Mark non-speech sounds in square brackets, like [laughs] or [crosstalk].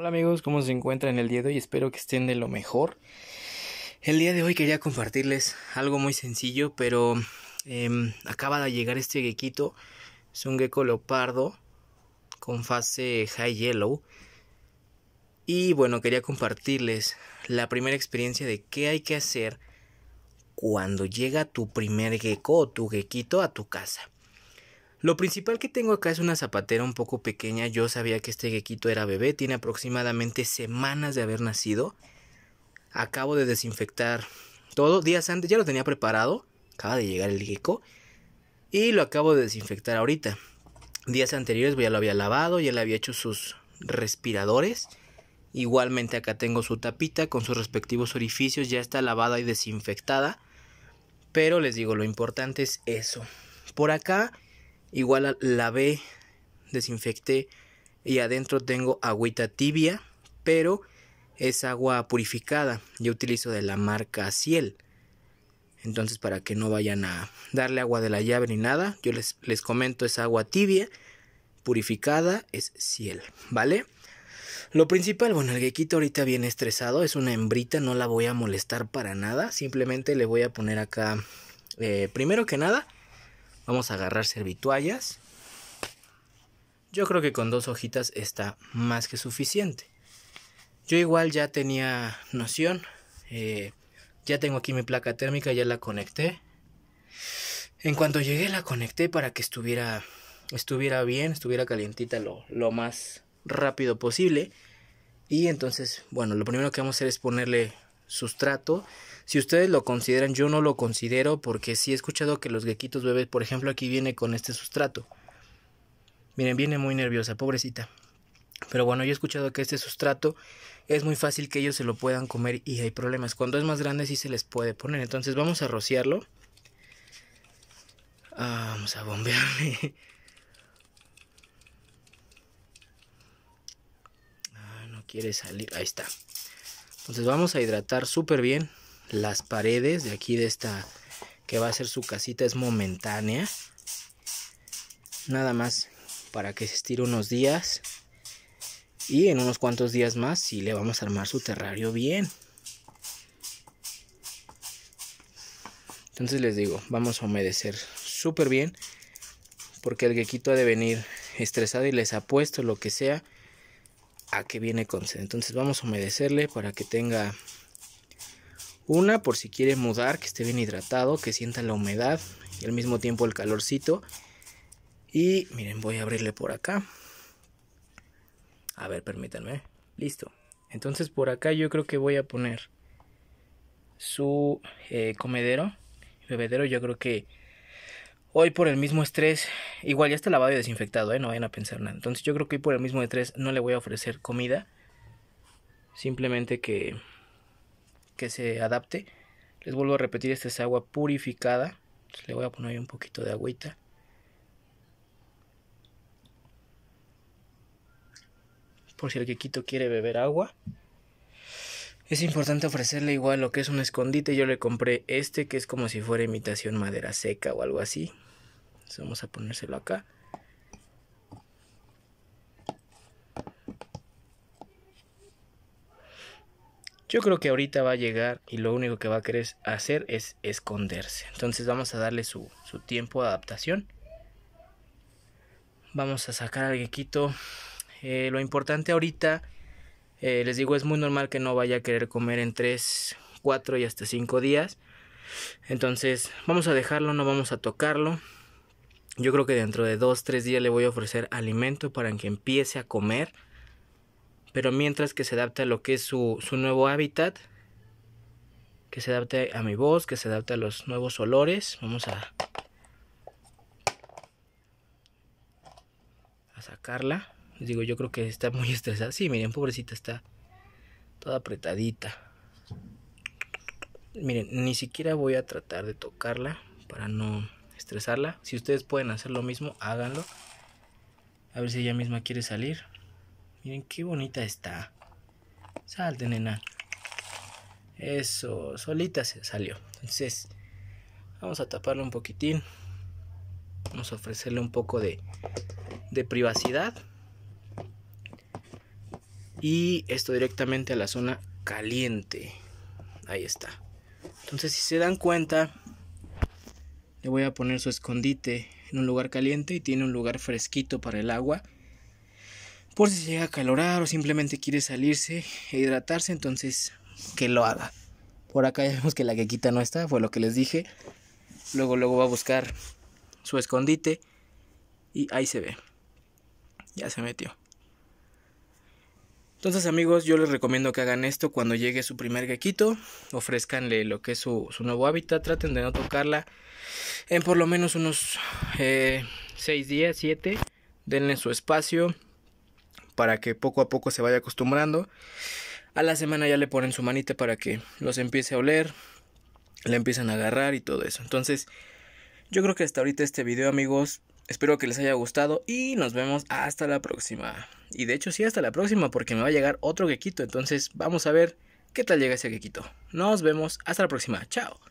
Hola amigos, ¿cómo se encuentran el día de hoy? Espero que estén de lo mejor. El día de hoy quería compartirles algo muy sencillo, pero em, acaba de llegar este gequito. Es un gecko leopardo con fase high yellow. Y bueno, quería compartirles la primera experiencia de qué hay que hacer cuando llega tu primer gecko o tu gequito a tu casa. Lo principal que tengo acá es una zapatera un poco pequeña. Yo sabía que este gequito era bebé. Tiene aproximadamente semanas de haber nacido. Acabo de desinfectar todo. Días antes ya lo tenía preparado. Acaba de llegar el gecko. Y lo acabo de desinfectar ahorita. Días anteriores ya lo había lavado. Ya le había hecho sus respiradores. Igualmente acá tengo su tapita con sus respectivos orificios. Ya está lavada y desinfectada. Pero les digo, lo importante es eso. Por acá Igual lavé, desinfecté y adentro tengo agüita tibia, pero es agua purificada. Yo utilizo de la marca Ciel. Entonces para que no vayan a darle agua de la llave ni nada, yo les, comento es agua tibia, purificada, es Ciel, ¿vale? Lo principal, bueno, el gequito ahorita viene estresado, es una hembrita, no la voy a molestar para nada, simplemente le voy a poner acá, eh, primero que nada, Vamos a agarrar servituallas. Yo creo que con dos hojitas está más que suficiente. Yo igual ya tenía noción. Eh, ya tengo aquí mi placa térmica, ya la conecté. En cuanto llegué la conecté para que estuviera, estuviera bien, estuviera calientita lo, lo más rápido posible. Y entonces, bueno, lo primero que vamos a hacer es ponerle sustrato. Si ustedes lo consideran, yo no lo considero porque si he escuchado que los gequitos bebés, por ejemplo, aquí viene con este sustrato. Miren, viene muy nerviosa, pobrecita. Pero bueno, yo he escuchado que este sustrato es muy fácil que ellos se lo puedan comer y hay problemas. Cuando es más grande si se les puede poner. Entonces vamos a rociarlo. Ah, vamos a bombearle. [laughs] Ah, no quiere salir. Ahí está. Entonces vamos a hidratar súper bien las paredes de aquí de esta que va a ser su casita. Es momentánea. Nada más para que se estire unos días. Y en unos cuantos días más sí le vamos a armar su terrario bien. Entonces les digo, vamos a humedecer súper bien. Porque el gequito ha de venir estresado y les apuesto lo que sea a que viene con Entonces vamos a humedecerle para que tenga una por si quiere mudar, que esté bien hidratado, que sienta la humedad y al mismo tiempo el calorcito. Y miren, voy a abrirle por acá. A ver, permítanme. Listo. Entonces por acá yo creo que voy a poner su eh, comedero. Bebedero yo creo que Hoy por el mismo estrés, igual ya está lavado y desinfectado, ¿eh? no vayan a pensar nada. Entonces yo creo que hoy por el mismo estrés no le voy a ofrecer comida. Simplemente que, que se adapte. Les vuelvo a repetir, esta es agua purificada. le voy a poner un poquito de agüita. Por si el quequito quiere beber agua. Es importante ofrecerle igual lo que es un escondite. Yo le compré este que es como si fuera imitación madera seca o algo así. vamos a ponérselo acá. Yo creo que ahorita va a llegar y lo único que va a querer hacer es esconderse. Entonces vamos a darle su, su tiempo de adaptación. Vamos a sacar al gequito. Eh, lo importante ahorita eh, les digo, es muy normal que no vaya a querer comer en 3, 4 y hasta 5 días. Entonces, vamos a dejarlo, no vamos a tocarlo. Yo creo que dentro de 2, 3 días le voy a ofrecer alimento para que empiece a comer. Pero mientras que se adapte a lo que es su, su nuevo hábitat, que se adapte a mi voz, que se adapte a los nuevos olores, vamos a, a sacarla. Les digo, yo creo que está muy [laughs] estresada. Sí, miren, pobrecita está toda apretadita. Miren, ni siquiera voy a tratar de tocarla para no estresarla. Si ustedes pueden hacer lo mismo, háganlo. A ver si ella misma quiere salir. Miren qué bonita está. Salte, nena. Eso, solita se salió. Entonces, vamos a taparla un poquitín. Vamos a ofrecerle un poco de, de privacidad y esto directamente a la zona caliente. Ahí está. Entonces, si se dan cuenta, le voy a poner su escondite en un lugar caliente y tiene un lugar fresquito para el agua. Por si se llega a calorar o simplemente quiere salirse e hidratarse, entonces que lo haga. Por acá vemos que la quequita no está, fue lo que les dije. Luego, luego va a buscar su escondite y ahí se ve. Ya se metió. Entonces amigos, yo les recomiendo que hagan esto cuando llegue su primer gequito, ofrezcanle lo que es su, nuevo hábitat, traten de no tocarla en por lo menos unos 6 eh, días, 7, denle su espacio para que poco a poco se vaya acostumbrando. A la semana ya le ponen su manita para que los empiece a oler, le empiezan a agarrar y todo eso. Entonces, yo creo que hasta ahorita este video amigos, espero que les haya gustado y nos vemos hasta la próxima. Y de hecho sí, hasta la próxima porque me va a llegar otro quequito. Entonces vamos a ver qué tal llega ese quequito. Nos vemos. Hasta la próxima. Chao.